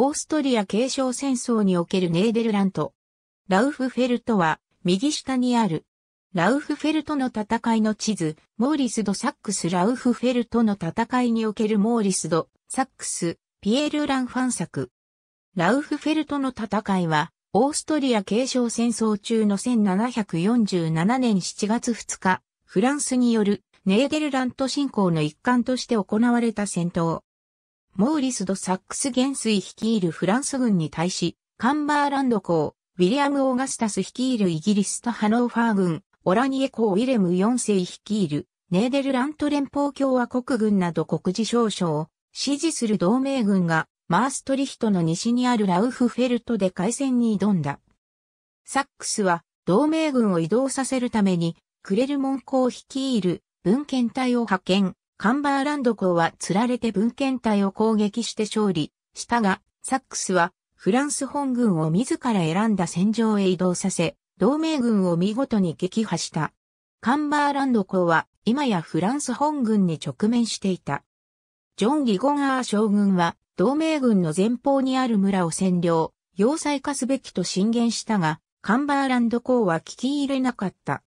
オーストリア継承戦争におけるネーデルラント。ラウフフェルトは、右下にある。ラウフフェルトの戦いの地図、モーリス・ド・サックス・ラウフフェルトの戦いにおけるモーリス・ド・サックス、ピエール・ランファン作。ラウフフェルトの戦いは、オーストリア継承戦争中の1747年7月2日、フランスによるネーデルラント侵攻の一環として行われた戦闘。モーリス・ド・サックス元帥率いるフランス軍に対し、カンバーランド公、ウィリアム・オーガスタス率いるイギリスとハノーファー軍、オラニエ公ウィレム4世率いるネーデルラント連邦共和国軍など国事少将を支持する同盟軍がマーストリヒトの西にあるラウフフェルトで海戦に挑んだ。サックスは同盟軍を移動させるためにクレルモン公率いる文献隊を派遣、カンバーランド公は釣られて文献隊を攻撃して勝利したが、サックスはフランス本軍を自ら選んだ戦場へ移動させ、同盟軍を見事に撃破した。カンバーランド公は今やフランス本軍に直面していた。ジョン・ギゴガー将軍は同盟軍の前方にある村を占領、要塞化すべきと進言したが、カンバーランド公は聞き入れなかった。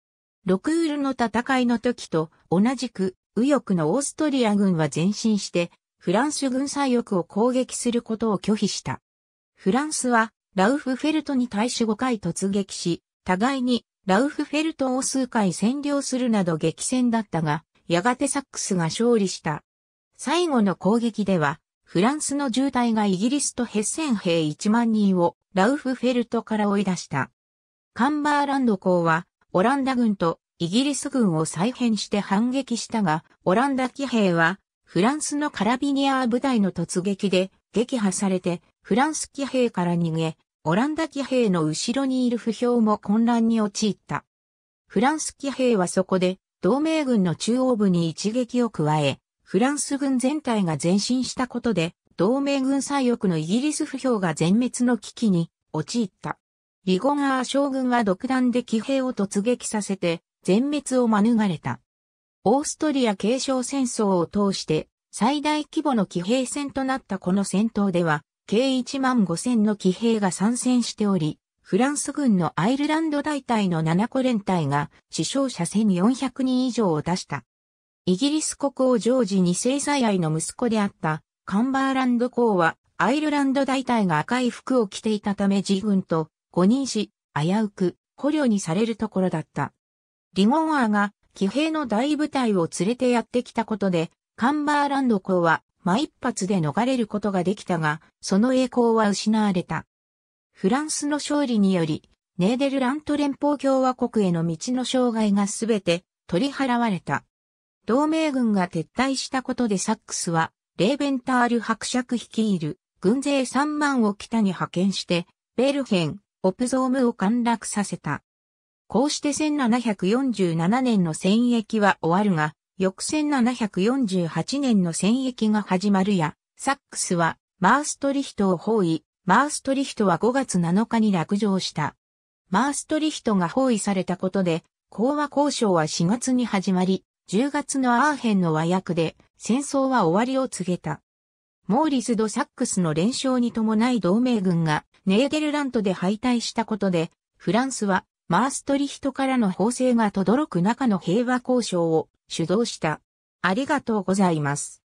ロクールの戦いの時と同じく右翼のオーストリア軍は前進して、フランス軍左翼を攻撃することを拒否した。フランスは、ラウフフェルトに対し5回突撃し、互いにラウフフェルトを数回占領するなど激戦だったが、やがてサックスが勝利した。最後の攻撃では、フランスの渋滞がイギリスとヘッセン兵1万人をラウフフェルトから追い出した。カンバーランド港は、オランダ軍とイギリス軍を再編して反撃したが、オランダ騎兵は、フランスのカラビニアー部隊の突撃で撃破されて、フランス騎兵から逃げ、オランダ騎兵の後ろにいる不評も混乱に陥った。フランス騎兵はそこで、同盟軍の中央部に一撃を加え、フランス軍全体が前進したことで、同盟軍最翼のイギリス不評が全滅の危機に陥った。リゴガー将軍は独断で騎兵を突撃させて、全滅を免れた。オーストリア継承戦争を通して最大規模の騎兵戦となったこの戦闘では、計1万5千の騎兵が参戦しており、フランス軍のアイルランド大隊の7個連隊が死傷者1400人以上を出した。イギリス国王ジョージ2世最愛の息子であったカンバーランド公はアイルランド大隊が赤い服を着ていたため自軍と誤認し、危うく捕虜にされるところだった。リゴンアーが騎兵の大部隊を連れてやってきたことで、カンバーランド公は、間一発で逃れることができたが、その栄光は失われた。フランスの勝利により、ネーデルラント連邦共和国への道の障害がすべて取り払われた。同盟軍が撤退したことでサックスは、レーベンタール伯爵率いる軍勢3万を北に派遣して、ベルヘン、オプゾームを陥落させた。こうして1747年の戦役は終わるが、翌1748年の戦役が始まるや、サックスはマーストリヒトを包囲、マーストリヒトは5月7日に落城した。マーストリヒトが包囲されたことで、講和交渉は4月に始まり、10月のアーヘンの和訳で戦争は終わりを告げた。モーリス・ド・サックスの連勝に伴い同盟軍がネーデルラントで敗退したことで、フランスはマーストリヒトからの法制が轟く中の平和交渉を主導した。ありがとうございます。